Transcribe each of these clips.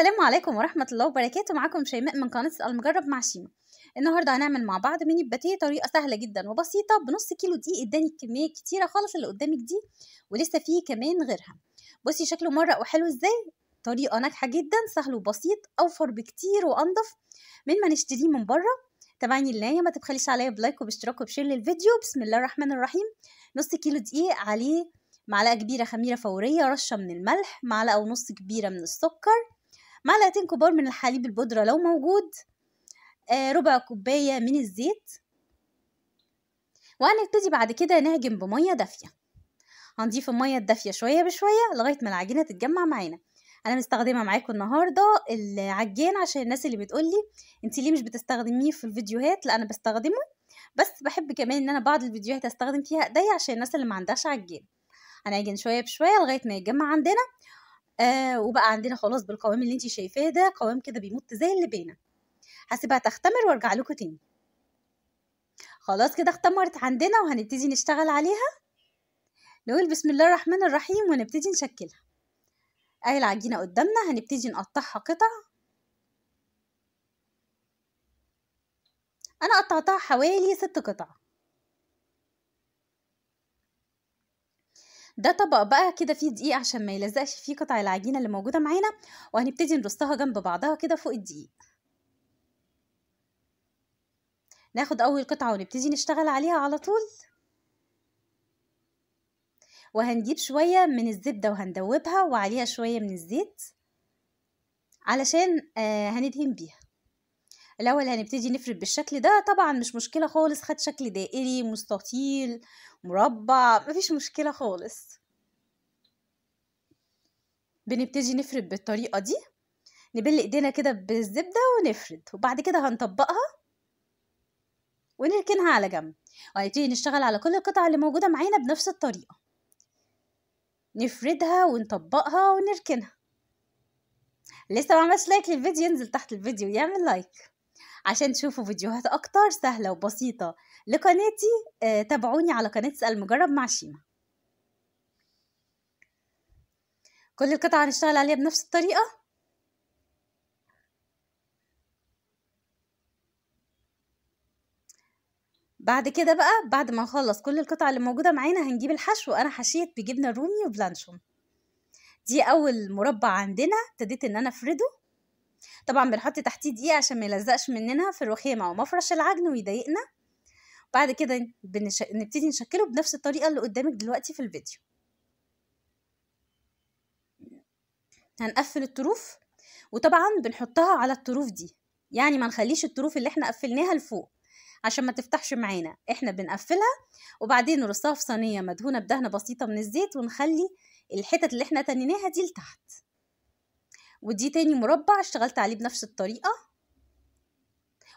السلام عليكم ورحمة الله وبركاته معاكم شيماء من قناة المجرب مع شيماء النهاردة هنعمل مع بعض ميني باتيه طريقة سهلة جدا وبسيطة بنص كيلو دي اداني كمية كتيرة خالص اللي قدامك دي ولسه فيه كمان غيرها بصي شكله مرق وحلو ازاي طريقة ناجحة جدا سهل وبسيط اوفر بكتير وانضف من ما نشتريه من بره تابعني النهاية ما تبخليش عليا بلايك وباشتراك وبشير للفيديو بسم الله الرحمن الرحيم نص كيلو دقيق عليه معلقة كبيرة خميرة فورية رشة من الملح معلقة ونص كبيرة من السكر معلقتين كبار من الحليب البودرة لو موجود آه، ربع كوباية من الزيت وهنبتدي بعد كده نعجن بمية دافية هنضيف المية الدافية شوية بشوية لغاية ما العجينة تتجمع معانا انا مستخدمه معاكم النهارده العجان عشان الناس اللي بتقولي انت ليه مش بتستخدميه في الفيديوهات لا انا بستخدمه بس بحب كمان ان انا بعض الفيديوهات استخدم فيها ايديا عشان الناس اللي ما عندهاش عجان هنعجن شويه بشويه لغايه ما يتجمع عندنا آه، وبقى عندنا خلاص بالقوام اللي انت شايفاه ده قوام كده بيمط زي اللبانه هسيبها تختمر وارجع لكم تاني خلاص كده اختمرت عندنا وهنبتدي نشتغل عليها نقول بسم الله الرحمن الرحيم ونبتدي نشكلها اهي العجينه قدامنا هنبتدي نقطعها قطع انا قطعتها حوالي ست قطع ده طبق بقى كده فيه دقيق عشان ما يلزقش فيه قطع العجينه اللي موجوده معانا وهنبتدي نرصها جنب بعضها كده فوق الدقيق ناخد اول قطعه ونبتدي نشتغل عليها على طول وهنجيب شويه من الزبده وهندوبها وعليها شويه من الزيت علشان آه هندهن بيها الاول هنبتدي نفرد بالشكل ده طبعا مش مشكله خالص خد شكل دائري مستطيل مربع مفيش مشكله خالص بنبتدي نفرد بالطريقه دي نبل ايدينا كده بالزبده ونفرد وبعد كده هنطبقها ونركنها على جنب وهنبتدي نشتغل على كل القطع اللي موجوده معانا بنفس الطريقه نفردها ونطبقها ونركنها لسه ما عملتش لايك للفيديو ينزل تحت الفيديو يعمل لايك عشان تشوفوا فيديوهات أكتر سهلة وبسيطة لقناتي آه، تابعوني على قناة اسأل مجرب مع شيما كل القطع هنشتغل عليها بنفس الطريقة بعد كده بقى بعد ما نخلص كل القطع اللي موجودة معانا هنجيب الحشو أنا حشيت بجبنة رومي وبلانشون دي أول مربع عندنا ابتديت إن أنا أفرده طبعا بنحط تحتيه دقيقة عشان ما يلزقش مننا في الرخامه ومفرش العجن ويضايقنا بعد كده بنش... نبتدي نشكله بنفس الطريقه اللي قدامك دلوقتي في الفيديو هنقفل الطروف وطبعا بنحطها على الطروف دي يعني ما نخليش الطروف اللي احنا قفلناها لفوق عشان ما تفتحش معانا احنا بنقفلها وبعدين نرصها في صينيه مدهونه بدهنه بسيطه من الزيت ونخلي الحتت اللي احنا تنيناها دي لتحت ودي تاني مربع اشتغلت عليه بنفس الطريقة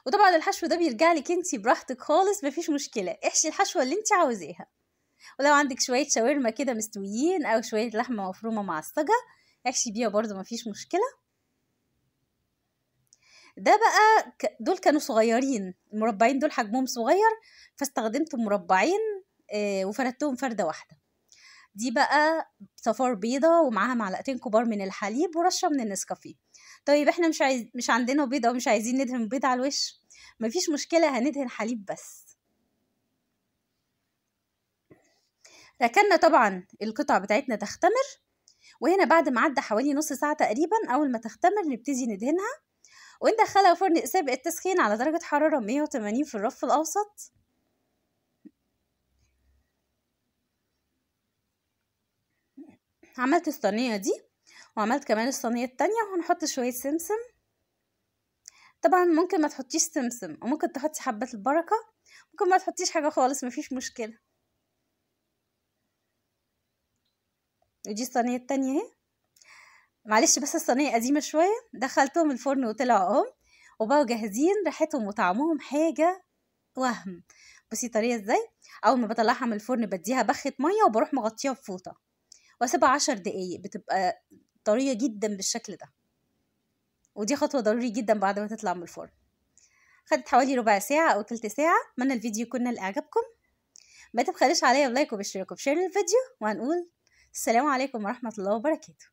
وطبعا الحشو ده بيرجع لك انت براحتك خالص مفيش مشكلة احشي الحشوة اللي انت عاوزاها ولو عندك شوية شاورما كده مستويين او شوية لحمة مفرومة مع معصجة احشي بيها برضو مفيش مشكلة ده بقى دول كانوا صغيرين المربعين دول حجمهم صغير فاستخدمت مربعين آه، وفردتهم فردة واحدة دي بقى صفار بيضة ومعاها معلقتين كبار من الحليب ورشة من النسكافيه طيب احنا مش عايز مش عندنا بيضة ومش عايزين ندهن بيض على الوش مفيش مشكلة هندهن حليب بس ركنا طبعا القطع بتاعتنا تختمر وهنا بعد ما عدى حوالي نص ساعة تقريبا أول ما تختمر نبتدي ندهنها وندخلها فرن سابق التسخين على درجة حرارة 180 في الرف الأوسط عملت الصينية دي وعملت كمان الصينية التانية وهنحط شوية سمسم طبعا ممكن ما تحطيش سمسم وممكن تحطي حبة البركة ممكن ما تحطيش حاجة خالص مفيش مشكلة ودي الصينية التانية اهي معلش بس الصينية قديمة شوية دخلتهم الفرن وطلعوا اهم وبقوا جاهزين ريحتهم وطعمهم حاجة وهم بصي طريقة ازاي اول ما بطلعها من الفرن بديها بخة مية وبروح مغطيها بفوطة واسيبها عشر دقايق بتبقى طرية جدا بالشكل ده ودي خطوة ضروري جدا بعد ما تطلع من الفرن خدت حوالي ربع ساعة أو تلت ساعة أتمنى الفيديو يكون لإعجابكم ما تبخلش عليا بلايك وباشتراك وبشير الفيديو وهنقول السلام عليكم ورحمة الله وبركاته